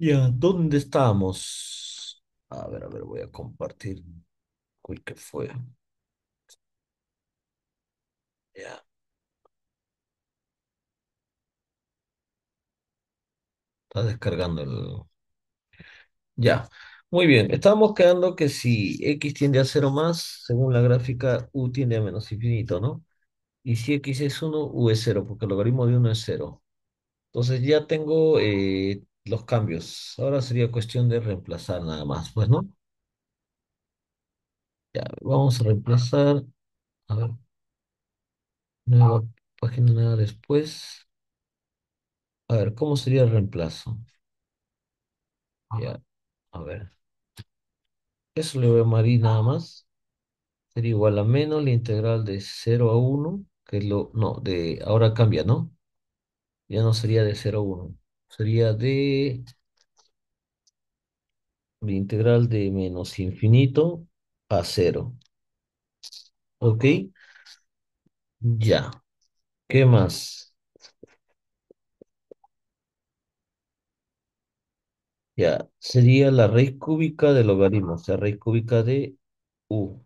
Ya, ¿dónde estamos? A ver, a ver, voy a compartir. cuál que fue? Ya. Está descargando el... Ya. Muy bien, estábamos quedando que si x tiende a cero más, según la gráfica, u tiende a menos infinito, ¿no? Y si x es 1, u es 0, porque el logaritmo de 1 es 0. Entonces ya tengo eh, los cambios. Ahora sería cuestión de reemplazar nada más, pues, ¿no? Ya, vamos a reemplazar. A ver. Nueva página nada después. A ver, ¿cómo sería el reemplazo? Ya, a ver. Eso le voy a y nada más. Sería igual a menos la integral de 0 a 1, que es lo, no, de, ahora cambia, ¿no? Ya no sería de 0 a 1 sería de la integral de menos infinito a cero. ¿Ok? Ya. ¿Qué más? Ya, sería la raíz cúbica del logaritmo, o sea, raíz cúbica de u.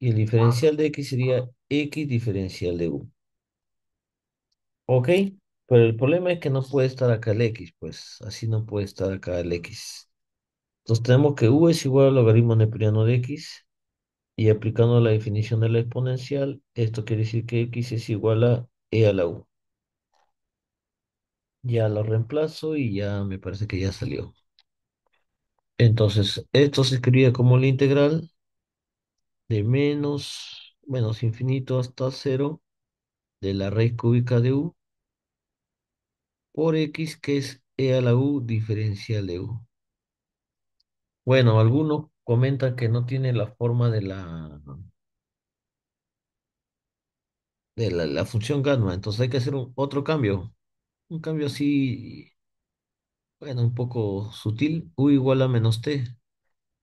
Y el diferencial de x sería x diferencial de u. ¿Ok? Pero el problema es que no puede estar acá el x, pues así no puede estar acá el x. Entonces tenemos que u es igual al logaritmo neperiano de x. Y aplicando la definición de la exponencial, esto quiere decir que x es igual a e a la u. Ya lo reemplazo y ya me parece que ya salió. Entonces, esto se escribía como la integral de menos, menos infinito hasta cero de la raíz cúbica de u por x, que es e a la u diferencial de u. Bueno, alguno comentan que no tiene la forma de la de la, función gamma, entonces hay que hacer otro cambio, un cambio así, bueno, un poco sutil, u igual a menos t,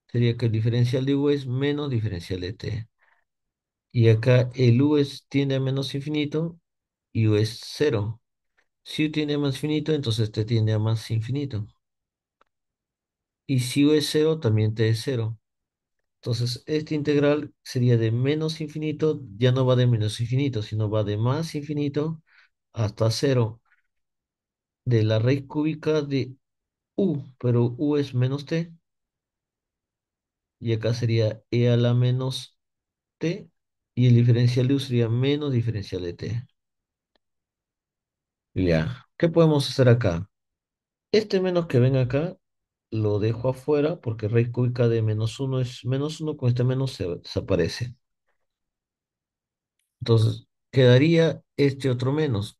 sería que el diferencial de u es menos diferencial de t, y acá el u es, tiende a menos infinito, y u es cero, si u tiene más finito, entonces t tiende a más infinito. Y si u es 0, también t es 0. Entonces, esta integral sería de menos infinito, ya no va de menos infinito, sino va de más infinito hasta 0. De la raíz cúbica de u, pero u es menos t. Y acá sería e a la menos t. Y el diferencial de u sería menos diferencial de t. Ya, ¿qué podemos hacer acá? Este menos que ven acá lo dejo afuera porque raíz cúbica de menos 1 es menos 1, con este menos se desaparece. Entonces, quedaría este otro menos.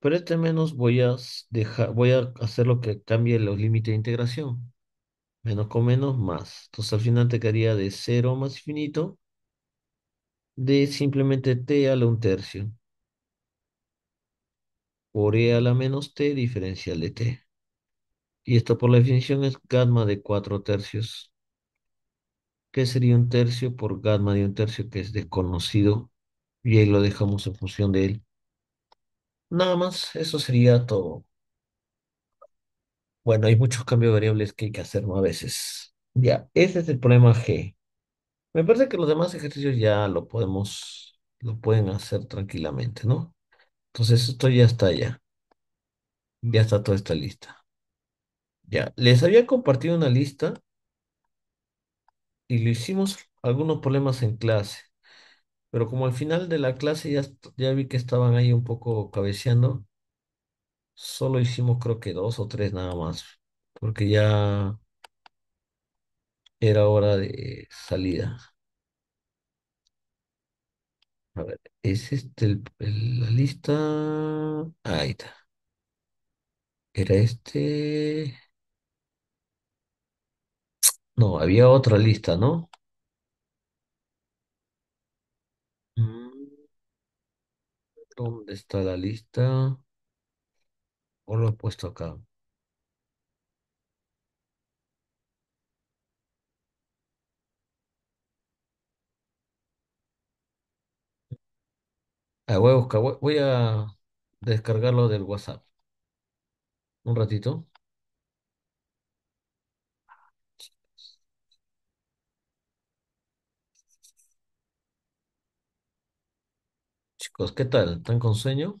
Pero este menos voy a, dejar, voy a hacer lo que cambie los límites de integración. Menos con menos, más. Entonces al final te quedaría de 0 más infinito de simplemente t a la un tercio por E a la menos T diferencial de T. Y esto por la definición es gamma de cuatro tercios. ¿Qué sería un tercio por gamma de un tercio que es desconocido? Y ahí lo dejamos en función de él. Nada más, eso sería todo. Bueno, hay muchos cambios variables que hay que hacer a veces. Ya, ese es el problema G. Me parece que los demás ejercicios ya lo podemos, lo pueden hacer tranquilamente, ¿no? Entonces esto ya está ya. Ya está toda esta lista. Ya, les había compartido una lista y lo hicimos algunos problemas en clase. Pero como al final de la clase ya, ya vi que estaban ahí un poco cabeceando, solo hicimos creo que dos o tres nada más, porque ya era hora de salida. A ver, ¿es este la lista? Ahí está. Era este. No, había otra lista, ¿no? Mm, ¿Dónde está la lista? ¿O lo he puesto acá? Ah, voy a a descargarlo del WhatsApp. Un ratito. Chicos, ¿qué tal? ¿Están con sueño?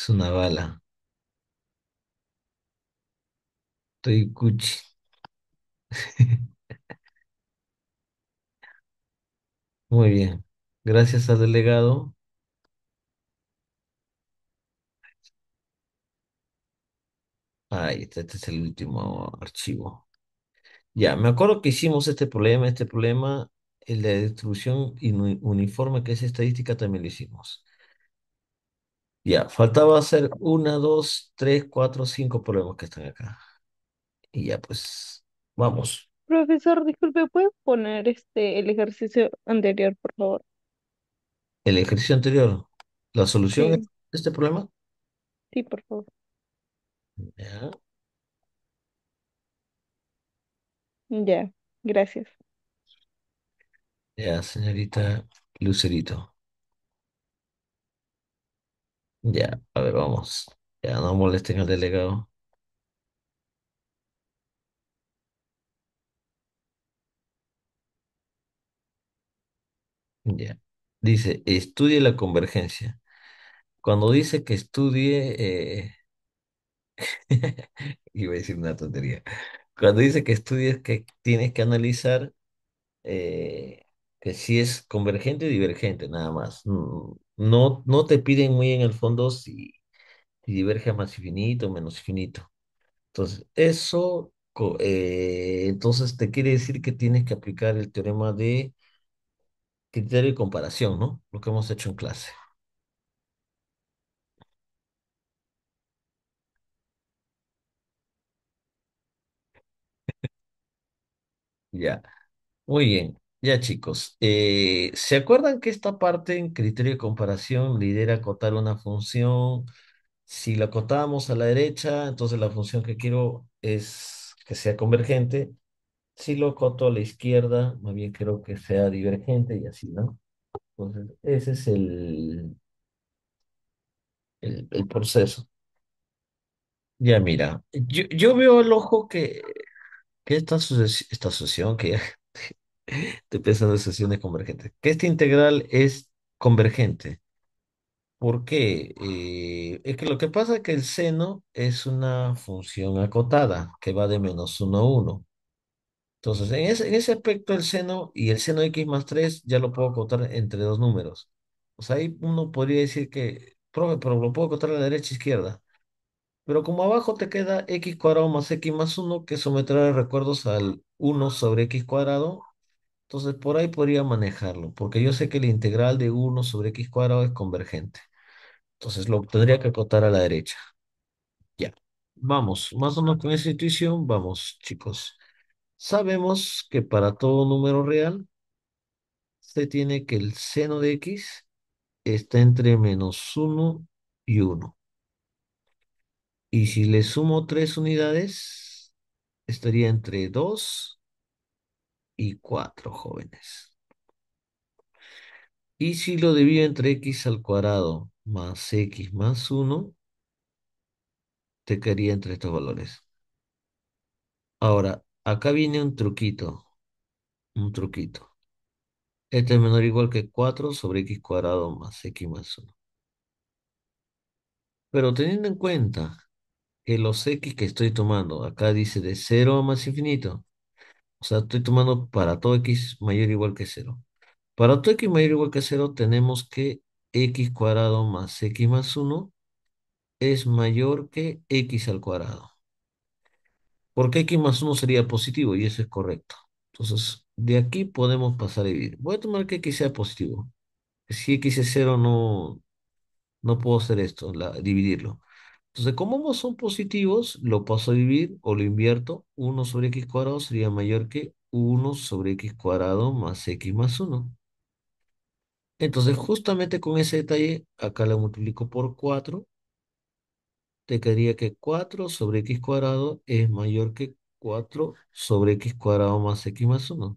Es una bala. Estoy cuchi. Muy bien. Gracias al delegado. Ahí este es el último archivo. Ya, me acuerdo que hicimos este problema, este problema, el de distribución uniforme, que es estadística, también lo hicimos. Ya, faltaba hacer una, dos, tres, cuatro, cinco problemas que están acá. Y ya, pues, vamos. Profesor, disculpe, ¿puedo poner este el ejercicio anterior, por favor? El ejercicio anterior, la solución este problema. sí, por favor. Ya. Ya, gracias. Ya, señorita Lucerito. Ya, a ver, vamos. Ya, no molesten al delegado. Ya. Dice, estudie la convergencia. Cuando dice que estudie, eh, iba a decir una tontería. Cuando dice que estudies que tienes que analizar, eh, que si es convergente o divergente, nada más. Mm, no, no te piden muy en el fondo si, diverge a más infinito o menos infinito. Entonces, eso, eh, entonces te quiere decir que tienes que aplicar el teorema de criterio de comparación, ¿no? Lo que hemos hecho en clase. Ya. Muy bien. Ya chicos, eh, ¿se acuerdan que esta parte en criterio de comparación lidera acotar una función? Si la acotamos a la derecha, entonces la función que quiero es que sea convergente. Si lo acoto a la izquierda, más bien quiero que sea divergente y así, ¿no? Entonces, ese es el, el, proceso. Ya mira, yo, veo al ojo que, que esta, esta asociación, que Estoy pensando en sesiones convergentes. Que esta integral es convergente. ¿Por qué? Eh, es que lo que pasa es que el seno es una función acotada que va de menos 1 a 1. Entonces, en ese, aspecto, el seno y el seno de x más 3 ya lo puedo acotar entre dos números. O sea, ahí uno podría decir que, profe, pero lo puedo acotar a la derecha e izquierda. Pero como abajo te queda x cuadrado más x más 1, que someterá recuerdos al 1 sobre x cuadrado, entonces, por ahí podría manejarlo, porque yo sé que la integral de 1 sobre x cuadrado es convergente. Entonces, lo tendría que acotar a la derecha. Ya. Vamos, más o menos con esa intuición, vamos, chicos. Sabemos que para todo número real, se tiene que el seno de x está entre menos 1 y 1. Y si le sumo 3 unidades, estaría entre 2 y 4, jóvenes. Y si lo divido entre x al cuadrado más x más 1, te quedaría entre estos valores. Ahora, acá viene un truquito. Un truquito. Este es menor o igual que 4 sobre x cuadrado más x más 1. Pero teniendo en cuenta que los x que estoy tomando, acá dice de 0 a más infinito, o sea, estoy tomando para todo x mayor o igual que 0. Para todo x mayor o igual que 0 tenemos que x cuadrado más x más 1 es mayor que x al cuadrado. Porque x más 1 sería positivo y eso es correcto. Entonces, de aquí podemos pasar a dividir. Voy a tomar que x sea positivo. Si x es 0 no, no puedo hacer esto, dividirlo. Entonces, como ambos son positivos, lo paso a dividir o lo invierto. 1 sobre x cuadrado sería mayor que 1 sobre x cuadrado más x más 1. Entonces, justamente con ese detalle, acá lo multiplico por 4. Te quedaría que 4 sobre x cuadrado es mayor que 4 sobre x cuadrado más x más 1.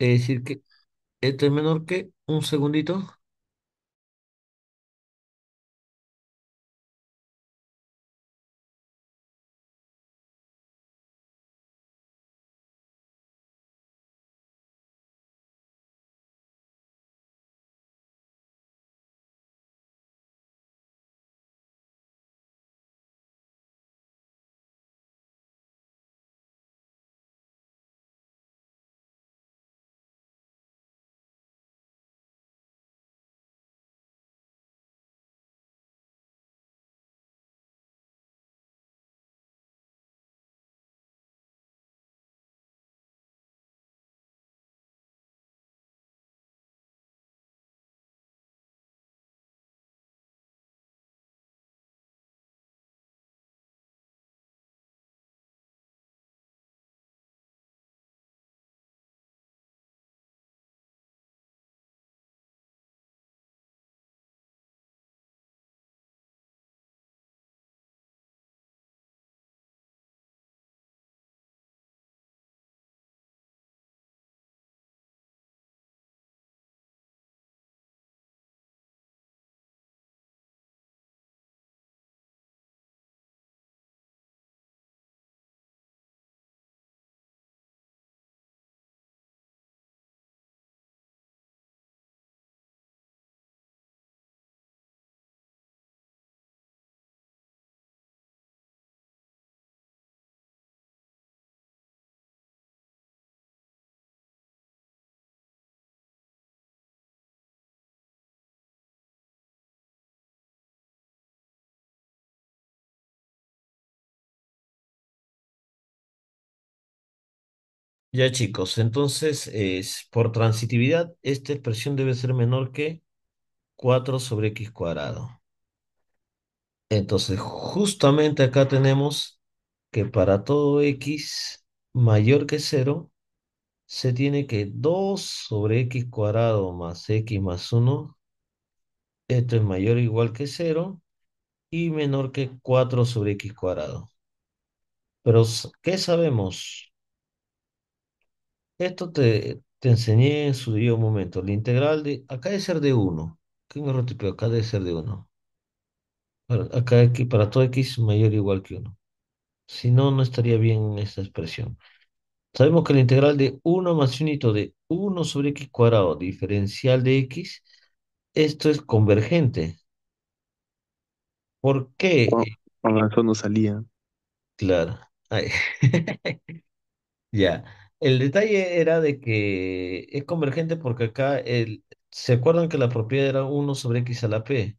Es decir, que esto es menor que, un segundito, Ya chicos, entonces es, por transitividad, esta expresión debe ser menor que 4 sobre x cuadrado. Entonces, justamente acá tenemos que para todo x mayor que 0, se tiene que 2 sobre x cuadrado más x más 1, esto es mayor o igual que 0, y menor que 4 sobre x cuadrado. Pero, ¿qué sabemos? Esto te, te enseñé en su debido momento. La integral de... Acá debe ser de 1. ¿Qué me Acá debe ser de 1. acá aquí, para todo x mayor o igual que 1. Si no, no estaría bien esta expresión. Sabemos que la integral de 1 más unito de 1 sobre x cuadrado diferencial de x, esto es convergente. ¿Por qué? Cuando no salía. Claro. ya. El detalle era de que es convergente porque acá el, se acuerdan que la propiedad era 1 sobre x a la p.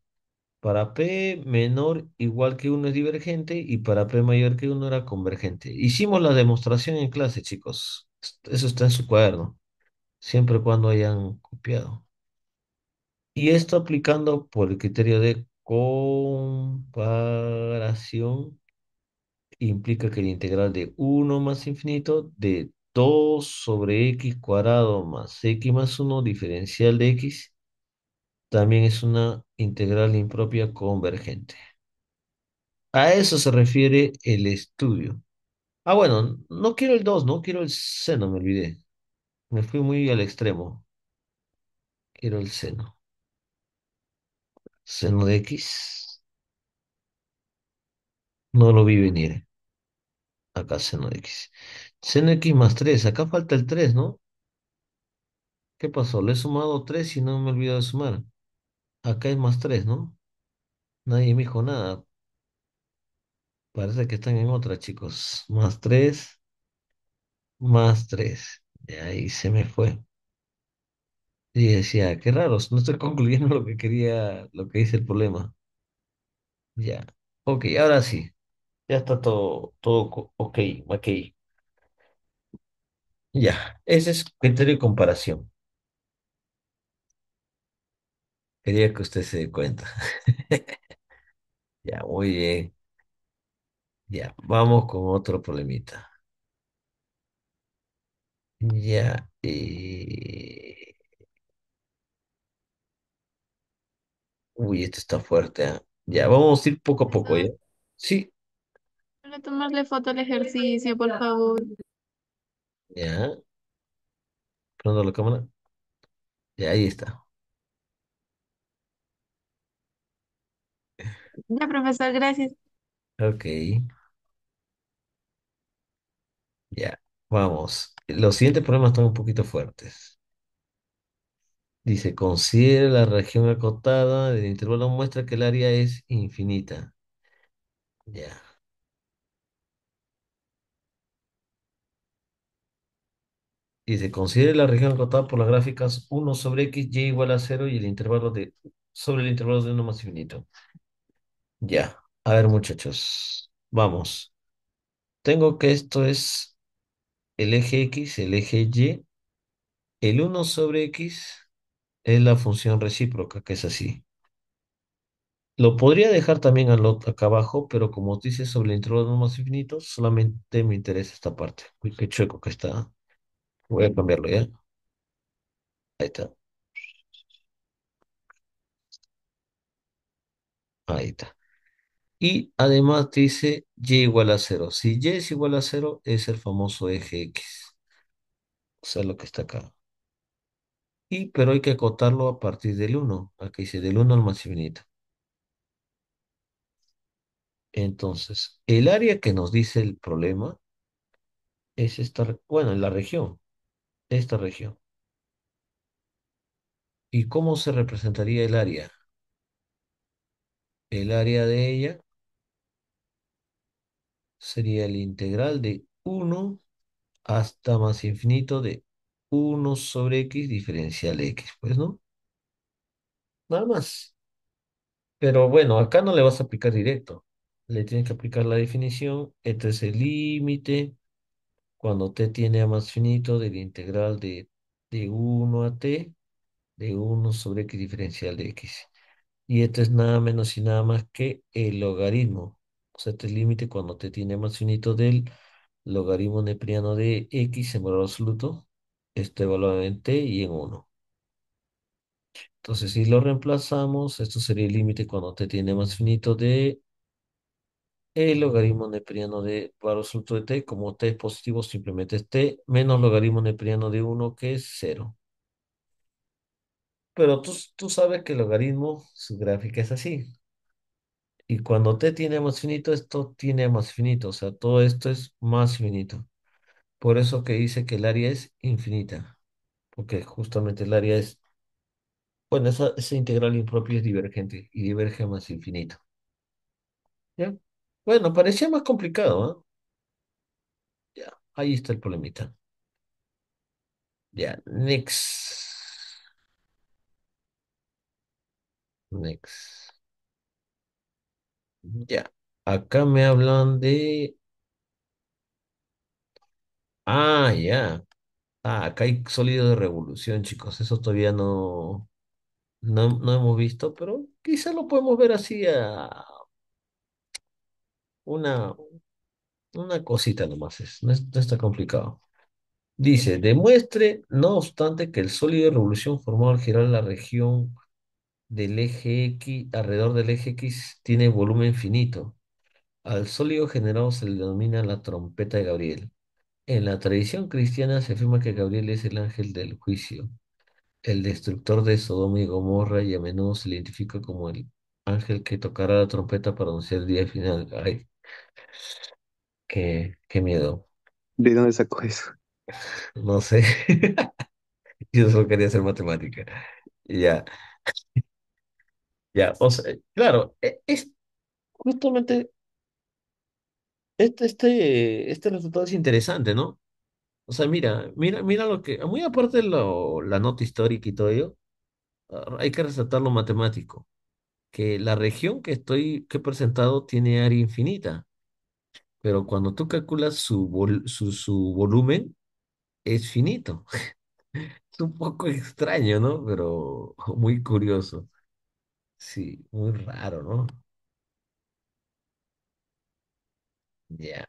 Para p menor igual que 1 es divergente y para p mayor que 1 era convergente. Hicimos la demostración en clase, chicos. Eso está en su cuaderno, siempre cuando hayan copiado. Y esto aplicando por el criterio de comparación implica que el integral de 1 más infinito de 2 sobre x cuadrado más x más 1 diferencial de x también es una integral impropia convergente. A eso se refiere el estudio. Ah, bueno, no quiero el 2, no quiero el seno, me olvidé. Me fui muy al extremo. Quiero el seno. Seno de x. No lo vi venir. Acá seno de x. Seno de x más 3. Acá falta el 3, ¿no? ¿Qué pasó? Le he sumado 3 y no me he olvidado de sumar. Acá es más 3, ¿no? Nadie me dijo nada. Parece que están en otra, chicos. Más 3. Más 3. y ahí se me fue. Y decía, qué raro, no estoy concluyendo lo que quería, lo que dice el problema. Ya. Ok, ahora sí. Ya está todo, todo ok, ok. Ya, ese es criterio de comparación. Quería que usted se dé cuenta. Ya, muy bien. Ya, vamos con otro problemita. Ya, eh, uy, esto está fuerte, ¿eh? Ya, vamos a ir poco a poco, ¿ya? Sí, tomarle foto al ejercicio, por favor. Ya. Pronto la cámara. Ya, ahí está. Ya, profesor, gracias. Ok. Ya. Vamos. Los siguientes problemas están un poquito fuertes. Dice, considera la región acotada del intervalo muestra que el área es infinita. Ya. Y se considere la región acotada por las gráficas 1 sobre x, y igual a 0 y el intervalo de, sobre el intervalo de 1 más infinito. Ya, a ver muchachos, vamos. Tengo que esto es el eje x, el eje y. El 1 sobre x es la función recíproca, que es así. Lo podría dejar también acá abajo, pero como dice sobre el intervalo de 1 más infinito, solamente me interesa esta parte. Uy, qué chueco que está. Voy a cambiarlo ya. Ahí está. Ahí está. Y además dice y igual a cero. Si y es igual a cero es el famoso eje X. O sea, lo que está acá. Y, pero hay que acotarlo a partir del 1. Aquí dice del 1 al más infinito. Entonces, el área que nos dice el problema es esta, bueno, en la región esta región. ¿Y cómo se representaría el área? El área de ella sería el integral de 1 hasta más infinito de 1 sobre x diferencial x, pues, ¿no? Nada más. Pero bueno, acá no le vas a aplicar directo. Le tienes que aplicar la definición. Este es el límite cuando t tiene a más finito del integral de, de 1 a t de 1 sobre x diferencial de x. Y esto es nada menos y nada más que el logaritmo. O sea, este es el límite cuando t tiene más finito del logaritmo nepriano de x en valor absoluto. Esto evaluado en t y en 1. Entonces, si lo reemplazamos, esto sería el límite cuando t tiene más finito de el logaritmo neperiano de para susto de t, como t es positivo, simplemente es t, menos logaritmo neperiano de 1, que es 0. Pero tú, tú sabes que el logaritmo, su gráfica es así. Y cuando t tiene más finito, esto tiene más finito. O sea, todo esto es más finito. Por eso que dice que el área es infinita. Porque justamente el área es... Bueno, esa, esa integral impropia es divergente y diverge más infinito. ¿Ya? Bueno, parecía más complicado, ¿eh? Ya, ahí está el problemita. Ya, next. Next. Ya, acá me hablan de... Ah, ya. Ah, acá hay sólido de revolución, chicos. Eso todavía no, no, no hemos visto, pero quizá lo podemos ver así a, una, una cosita nomás es, no, está complicado. Dice, demuestre, no obstante, que el sólido de revolución formado al girar la región del eje X, alrededor del eje X, tiene volumen finito. Al sólido generado se le denomina la trompeta de Gabriel. En la tradición cristiana se afirma que Gabriel es el ángel del juicio, el destructor de Sodoma y Gomorra, y a menudo se le identifica como el ángel que tocará la trompeta para anunciar el día final. Qué, qué miedo. ¿De dónde sacó eso? No sé. Yo solo quería hacer matemática. Ya, ya. O sea, claro, e, es justamente este, este, este resultado es interesante, ¿no? O sea, mira, mira, mira lo que, muy aparte de lo, la nota histórica y todo ello, ah, hay que resaltar lo matemático, que la región que estoy, que he presentado tiene área infinita pero cuando tú calculas su, su, volumen, es finito. Es un poco extraño, ¿no? Pero muy curioso. Sí, muy raro, ¿no? Ya.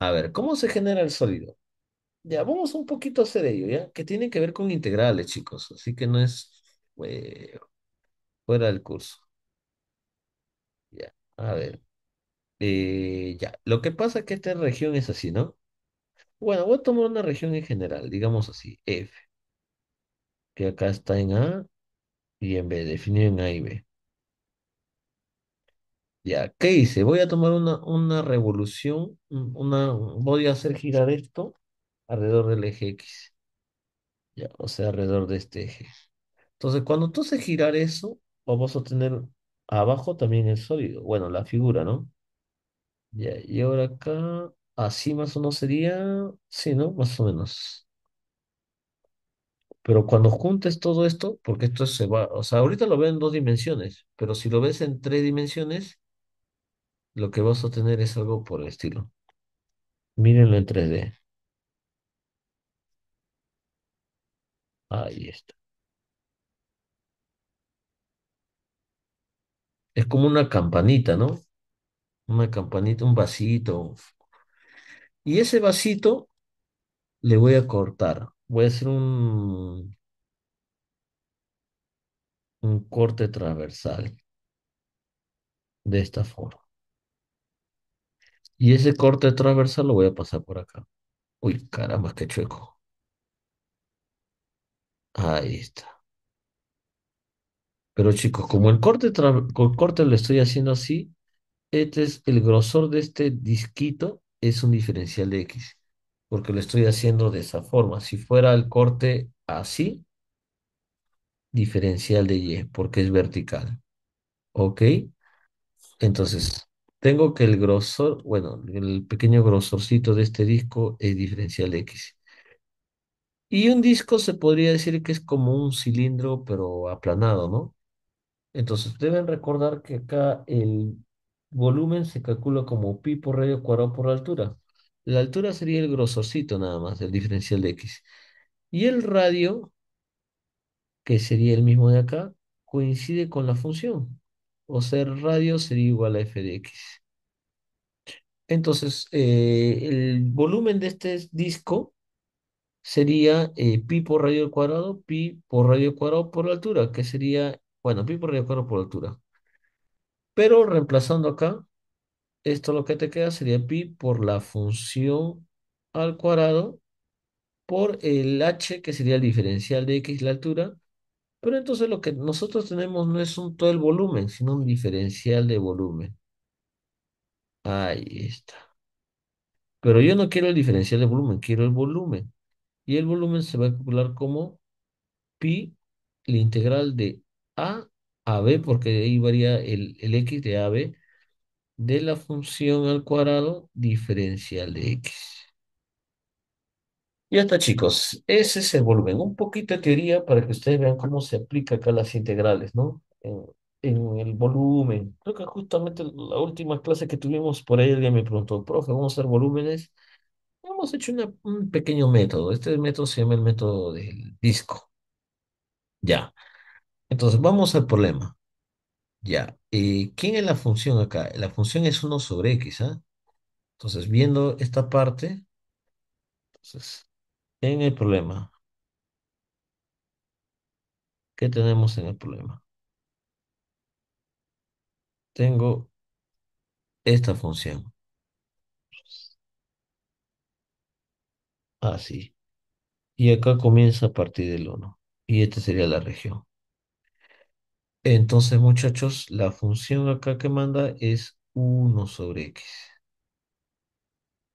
A ver, ¿cómo se genera el sólido? Ya, vamos un poquito a hacer ello, ¿ya? Que tiene que ver con integrales, chicos. Así que no es eh, fuera del curso. Ya, a ver. Eh, ya, lo que pasa es que esta región es así, ¿no? Bueno, voy a tomar una región en general, digamos así, F, que acá está en A y en B, definido en A y B. Ya, ¿qué hice? Voy a tomar una, una revolución, una, voy a hacer girar esto alrededor del eje X. Ya, o sea, alrededor de este eje. Entonces, cuando tú haces girar eso, vamos a tener abajo también el sólido, bueno, la figura, ¿no? y ahora acá, así más o menos sería, sí, ¿no? Más o menos. Pero cuando juntes todo esto, porque esto se va, o sea, ahorita lo veo en dos dimensiones, pero si lo ves en tres dimensiones, lo que vas a tener es algo por el estilo. Mírenlo en 3D. Ahí está. Es como una campanita, ¿no? una campanita, un vasito. Y ese vasito le voy a cortar. Voy a hacer un, un corte transversal de esta forma. Y ese corte transversal lo voy a pasar por acá. Uy, caramba, qué chueco. Ahí está. Pero chicos, como el corte, el corte lo estoy haciendo así, este es el grosor de este disquito es un diferencial de X, porque lo estoy haciendo de esa forma. Si fuera el corte así, diferencial de Y, porque es vertical. ¿Ok? Entonces, tengo que el grosor, bueno, el pequeño grosorcito de este disco es diferencial de X. Y un disco se podría decir que es como un cilindro, pero aplanado, ¿no? Entonces, deben recordar que acá el volumen se calcula como pi por radio cuadrado por la altura. La altura sería el grosorcito nada más del diferencial de x. Y el radio, que sería el mismo de acá, coincide con la función. O sea, el radio sería igual a f de x. Entonces, eh, el volumen de este disco sería eh, pi por radio al cuadrado, pi por radio cuadrado por la altura, que sería, bueno, pi por radio al cuadrado por la altura. Pero reemplazando acá, esto lo que te queda sería pi por la función al cuadrado por el h, que sería el diferencial de x, la altura. Pero entonces lo que nosotros tenemos no es un todo el volumen, sino un diferencial de volumen. Ahí está. Pero yo no quiero el diferencial de volumen, quiero el volumen. Y el volumen se va a calcular como pi, la integral de a AB, porque ahí varía el, el X de AB, de la función al cuadrado diferencial de X. Y está chicos, ese es el volumen. Un poquito de teoría para que ustedes vean cómo se aplica acá las integrales, ¿no? En, en el volumen. Creo que justamente la última clase que tuvimos por ahí alguien me preguntó, profe, vamos a hacer volúmenes. Hemos hecho un pequeño método. Este método se llama el método del disco. Ya. Entonces, vamos al problema. Ya, y eh, ¿quién es la función acá? La función es 1 sobre x, ¿ah? Entonces, viendo esta parte, entonces, en el problema, ¿qué tenemos en el problema? Tengo esta función. Así. Ah, y acá comienza a partir del 1. Y esta sería la región. Entonces, muchachos, la función acá que manda es 1 sobre x.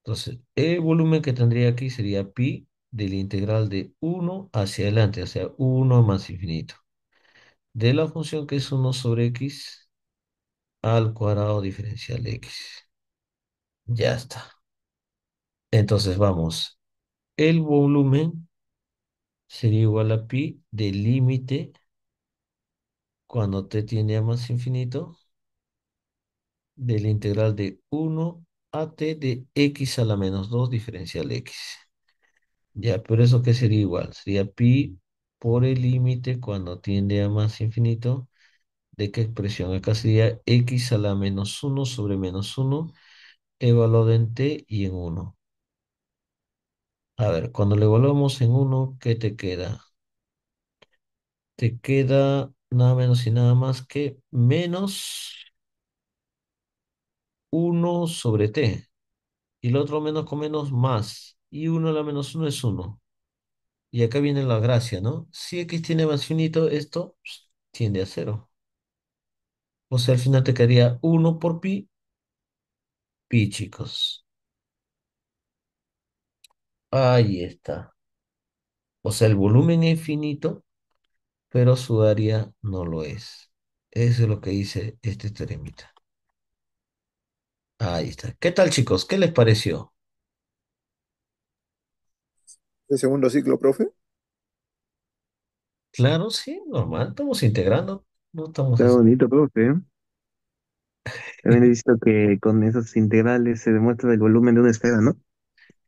Entonces, el volumen que tendría aquí sería pi de la integral de 1 hacia adelante, o sea, 1 más infinito. De la función que es 1 sobre x al cuadrado diferencial de x. Ya está. Entonces, vamos. El volumen sería igual a pi del límite cuando t tiende a más infinito, de la integral de 1 a t de x a la menos 2 diferencial x. Ya, pero eso que sería igual, sería pi por el límite cuando tiende a más infinito, ¿de qué expresión? Acá sería x a la menos 1 sobre menos 1, evaluado en t y en 1. A ver, cuando lo evaluamos en 1, ¿qué te queda? Te queda nada menos y nada más que menos 1 sobre t. Y el otro menos con menos más. Y 1 a la menos 1 es 1. Y acá viene la gracia, ¿no? Si x tiene más finito, esto pues, tiende a 0. O sea, al final te quedaría 1 por pi. Pi, chicos. Ahí está. O sea, el volumen es finito pero su área no lo es. Eso es lo que dice este teoremita. Ahí está. ¿Qué tal, chicos? ¿Qué les pareció? ¿El segundo ciclo, profe? Claro, sí, normal. Estamos integrando. No estamos Está bonito, profe. ¿eh? También he visto que con esos integrales se demuestra el volumen de una esfera, ¿no?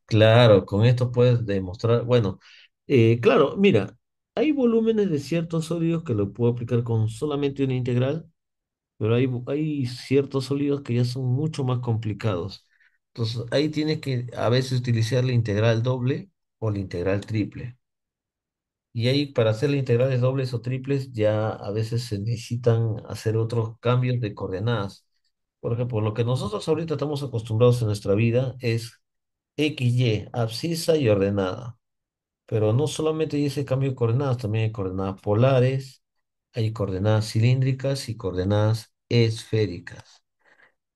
Claro, con esto puedes demostrar. Bueno, eh, claro, mira, hay volúmenes de ciertos sólidos que lo puedo aplicar con solamente una integral, pero hay, hay ciertos sólidos que ya son mucho más complicados. Entonces ahí tienes que a veces utilizar la integral doble o la integral triple. Y ahí para hacer las integrales dobles o triples ya a veces se necesitan hacer otros cambios de coordenadas. Por ejemplo, lo que nosotros ahorita estamos acostumbrados en nuestra vida es XY, abscisa y ordenada. Pero no solamente hay ese cambio de coordenadas, también hay coordenadas polares, hay coordenadas cilíndricas y coordenadas esféricas.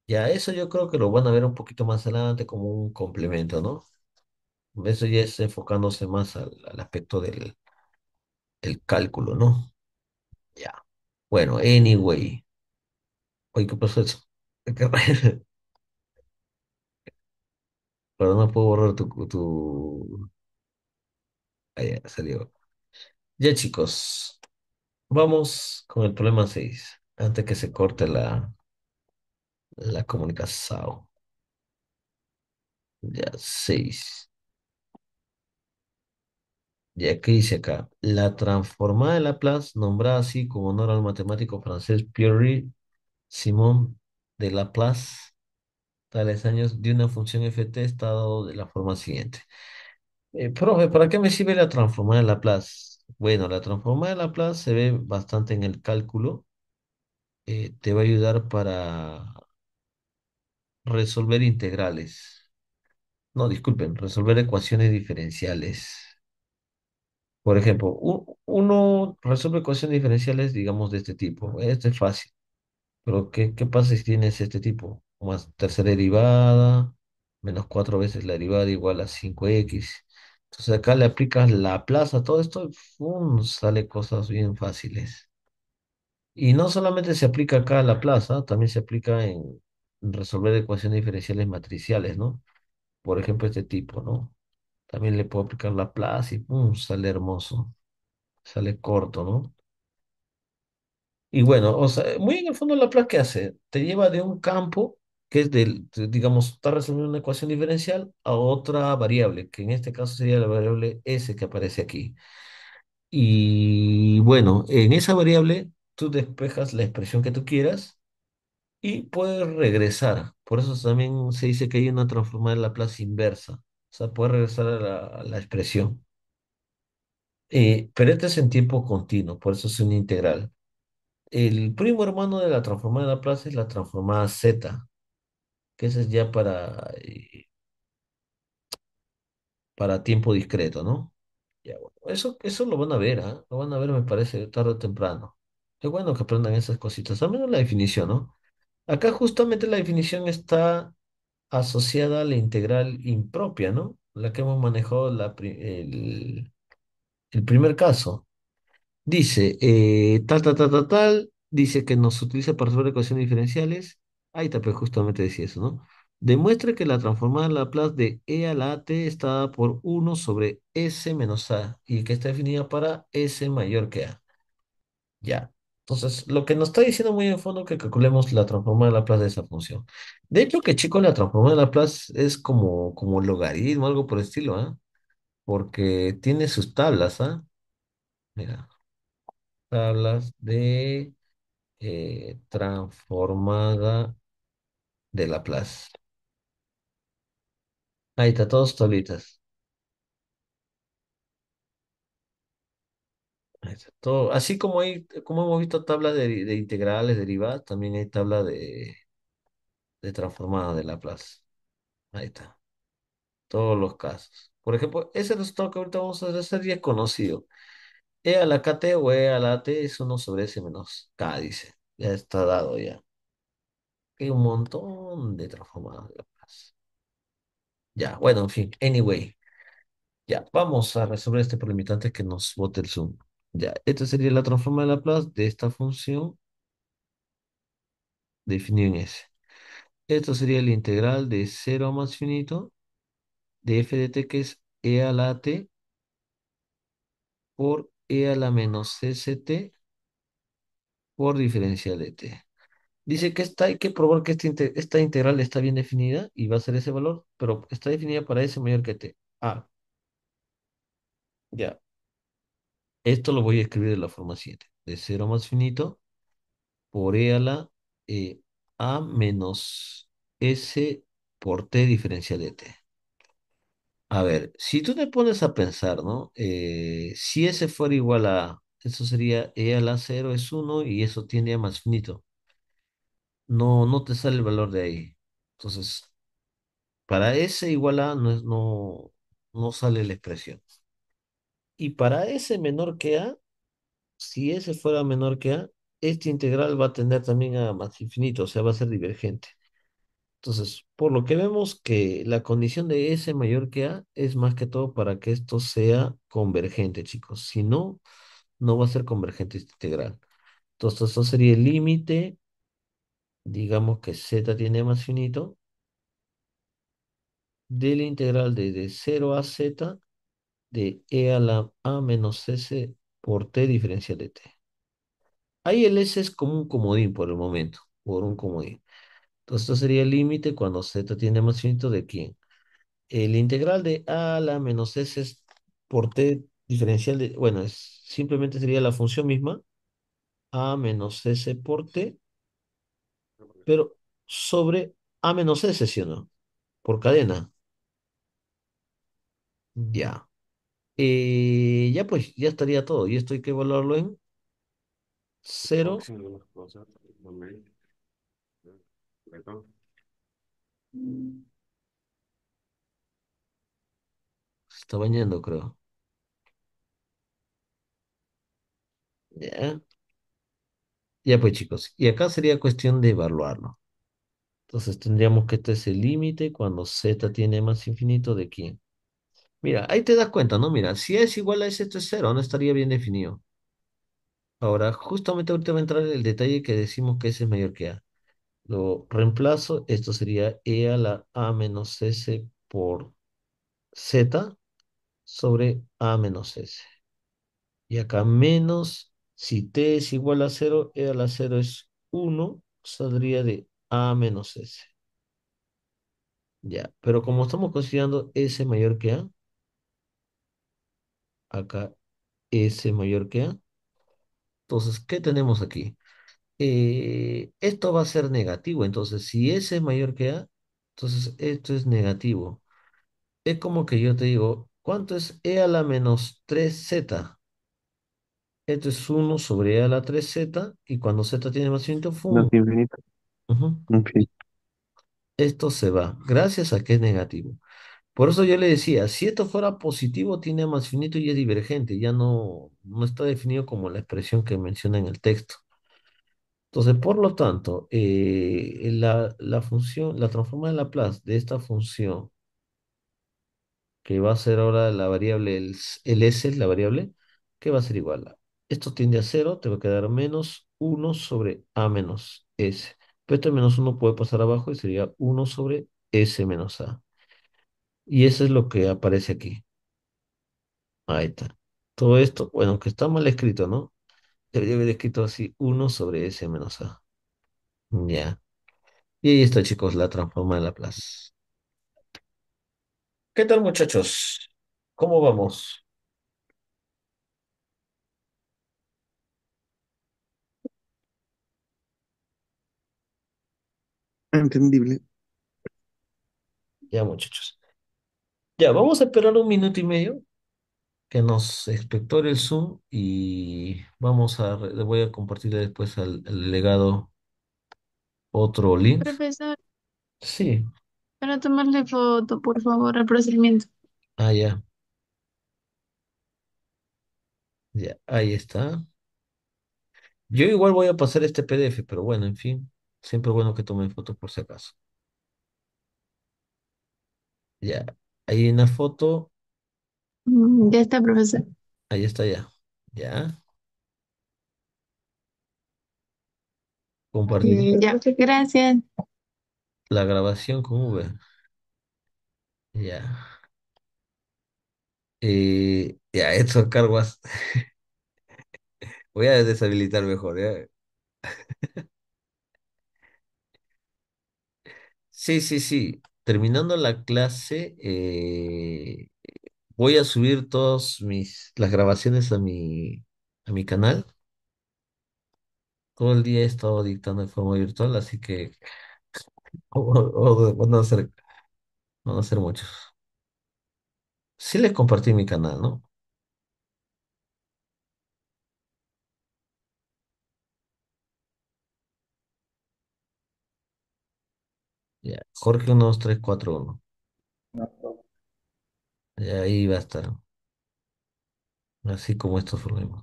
Ya eso yo creo que lo van a ver un poquito más adelante como un complemento, ¿no? Eso ya es enfocándose más al, aspecto del, cálculo, ¿no? Ya. Bueno, anyway. Oye, ¿qué pasó eso? Pero no puedo borrar tu, tu, Ahí salió. Ya chicos, vamos con el problema 6, antes que se corte la, la comunicación. Ya 6. Ya que dice acá, la transformada de Laplace, nombrada así como honor al matemático francés Pierre Simon de Laplace, tales años de una función ft está dado de la forma siguiente. Eh, profe, ¿para qué me sirve la transformada de Laplace? Bueno, la transformada de Laplace se ve bastante en el cálculo. Eh, te va a ayudar para resolver integrales. No, disculpen, resolver ecuaciones diferenciales. Por ejemplo, uno resuelve ecuaciones diferenciales, digamos, de este tipo. Este es fácil. Pero ¿qué, pasa si tienes este tipo? Más tercera derivada, menos cuatro veces la derivada igual a 5x. Entonces acá le aplicas la plaza, todo esto, ¡pum!, sale cosas bien fáciles. Y no solamente se aplica acá a la plaza, también se aplica en resolver ecuaciones diferenciales matriciales, ¿no? Por ejemplo, este tipo, ¿no? También le puedo aplicar la plaza y ¡pum! sale hermoso. Sale corto, ¿no? Y bueno, o sea, muy en el fondo la plaza, ¿qué hace? Te lleva de un campo que es del, digamos, está resolviendo una ecuación diferencial a otra variable, que en este caso sería la variable S que aparece aquí. Y bueno, en esa variable tú despejas la expresión que tú quieras y puedes regresar. Por eso también se dice que hay una transformada de Laplace inversa. O sea, puedes regresar a la, expresión. Eh, pero este es en tiempo continuo, por eso es una integral. El primo hermano de la transformada de Laplace es la transformada Z que ese es ya para, eh, para tiempo discreto, ¿no? Ya, bueno, eso, eso lo van a ver, ¿ah? Lo van a ver, me parece, tarde o temprano. Es bueno que aprendan esas cositas, al menos la definición, ¿no? Acá justamente la definición está asociada a la integral impropia, ¿no? La que hemos manejado la el, primer caso. Dice, eh, tal, tal, tal, tal, tal, dice que nos utiliza para resolver ecuaciones diferenciales Ahí está, pues justamente decía eso, ¿no? Demuestre que la transformada de Laplace de E a la T está dada por 1 sobre S menos A y que está definida para S mayor que A. Ya. Entonces, lo que nos está diciendo muy en fondo es que calculemos la transformada de Laplace de esa función. De hecho, que chicos, la transformada de Laplace es como, como logaritmo, algo por el estilo, ¿ah? Porque tiene sus tablas, ¿ah? Mira. Tablas de eh, transformada de Laplace. Ahí está, todos tablitas. Así como como hemos visto tablas de, integrales, derivadas, también hay tabla de, de transformadas de Laplace. Ahí está. Todos los casos. Por ejemplo, ese resultado que ahorita vamos a hacer ya es conocido. E a la KT o E a la T es 1 sobre S menos K, dice. Ya está dado ya y un montón de transformadas Laplace Ya, bueno, en fin, anyway. Ya, vamos a resolver este problemita antes que nos bote el Zoom. Ya, esta sería la transforma de Laplace de esta función definida en S. Esto sería la integral de 0 a más finito de f de t que es e a la t por e a la menos t por diferencial de t. Dice que hay que probar que este esta integral está bien definida y va a ser ese valor, pero está definida para S mayor que T. A ya. Esto lo voy a escribir de la forma siguiente De 0 más finito, por E a la eh, A menos S por T diferencial de T. A ver, si tú te pones a pensar, ¿no? Eh, si S fuera igual a, eso sería E a la 0 es 1 y eso tiene a más finito no, no te sale el valor de ahí. Entonces, para S igual a no, es- no, no sale la expresión. Y para S menor que a, si S fuera menor que a, esta integral va a tener también a más infinito, o sea, va a ser divergente. Entonces, por lo que vemos que la condición de S mayor que A es más que todo para que esto sea convergente, chicos. Si no, no va a ser convergente este integral. Entonces, eso sería el límite digamos que z tiene más finito, la integral de 0 a z de e a la a menos s por t diferencial de t. Ahí el s es como un comodín por el momento, por un comodín. Entonces, esto sería el límite cuando z tiene más finito de quién. El integral de a a la menos s por t diferencial de, bueno, es, simplemente sería la función misma, a menos s por t pero sobre A menos S, ¿sí o no? Por cadena. Ya. Eh, ya pues, ya estaría todo. Y esto hay que evaluarlo en cero Se está bañando, creo. Ya. Ya pues chicos, y acá sería cuestión de evaluarlo. Entonces tendríamos que este es el límite cuando z tiene más infinito de quién. Mira, ahí te das cuenta, ¿no? Mira, si es igual a S, esto es cero, no estaría bien definido. Ahora, justamente ahorita va a entrar el detalle que decimos que S es mayor que A. Lo reemplazo, esto sería E a la A menos S por Z sobre A menos S. Y acá menos si t es igual a 0, e a la 0 es 1, saldría de a menos s. Ya, pero como estamos considerando s mayor que a, acá s mayor que a, entonces, ¿qué tenemos aquí? Eh, esto va a ser negativo, entonces si s es mayor que a, entonces esto es negativo. Es como que yo te digo, ¿cuánto es e a la menos 3z? Esto es 1 sobre a la 3z y cuando z tiene más finito, No Esto se va, gracias a que es negativo. Por eso yo le decía, si esto fuera positivo, tiene más finito y es divergente, ya no, no está definido como la expresión que menciona en el texto. Entonces, por lo tanto, eh, la, la función, la transforma de Laplace de esta función, que va a ser ahora la variable, el, el S es la variable, que va a ser igual a esto tiende a 0, te va a quedar menos 1 sobre A menos S. Pero este menos 1 puede pasar abajo y sería 1 sobre S menos A. Y eso es lo que aparece aquí. Ahí está. Todo esto, bueno, que está mal escrito, ¿no? Debería haber escrito así 1 sobre S menos A. Ya. Y ahí está, chicos, la transforma de Laplace. ¿Qué tal, muchachos? ¿Cómo vamos? Entendible. Ya, muchachos. Ya, vamos a esperar un minuto y medio que nos expectore el Zoom y vamos a, le voy a compartir después al, legado otro link. Profesor, Sí, para tomarle foto, por favor, al procedimiento. ah, ya, ya, ahí está. Yo igual voy a pasar este PDF, pero bueno, en fin. Siempre es bueno que tomen fotos por si acaso. Ya, hay una foto, mm, Ya está, profesor. ahí está ya. Ya, compartir mm, Ya, muchas gracias. la grabación con V. Ya. Eh, ya, eso Carguas. Voy a deshabilitar mejor, ¿ya? Sí, sí, sí. Terminando la clase, eh, voy a subir todas mis, las grabaciones a mi, a mi canal. Todo el día he estado dictando de forma virtual, así que van a van a ser muchos. Sí les compartí mi canal, ¿no? Jorge 1, 2, 3, 4, 1. Y ahí va a estar. Así como esto formemos.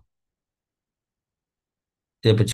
Ya, Pechino. Pues,